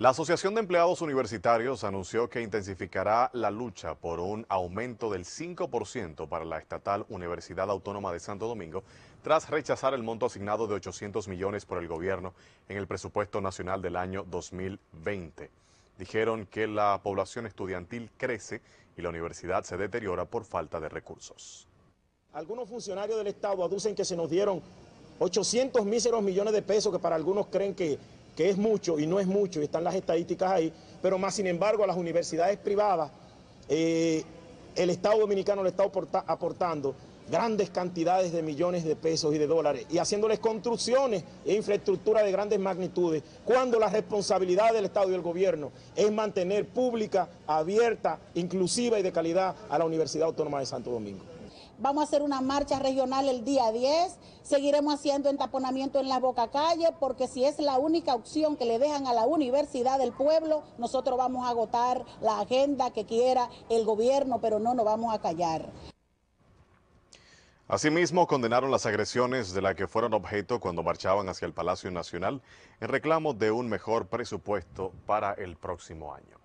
La Asociación de Empleados Universitarios anunció que intensificará la lucha por un aumento del 5% para la estatal Universidad Autónoma de Santo Domingo tras rechazar el monto asignado de 800 millones por el gobierno en el presupuesto nacional del año 2020. Dijeron que la población estudiantil crece y la universidad se deteriora por falta de recursos. Algunos funcionarios del Estado aducen que se nos dieron 800 míseros millones de pesos que para algunos creen que que es mucho y no es mucho, y están las estadísticas ahí, pero más sin embargo a las universidades privadas eh, el Estado Dominicano le está aportando grandes cantidades de millones de pesos y de dólares y haciéndoles construcciones e infraestructura de grandes magnitudes, cuando la responsabilidad del Estado y del gobierno es mantener pública, abierta, inclusiva y de calidad a la Universidad Autónoma de Santo Domingo. Vamos a hacer una marcha regional el día 10. Seguiremos haciendo entaponamiento en la boca calle porque si es la única opción que le dejan a la universidad del pueblo, nosotros vamos a agotar la agenda que quiera el gobierno, pero no nos vamos a callar. Asimismo, condenaron las agresiones de las que fueron objeto cuando marchaban hacia el Palacio Nacional en reclamo de un mejor presupuesto para el próximo año.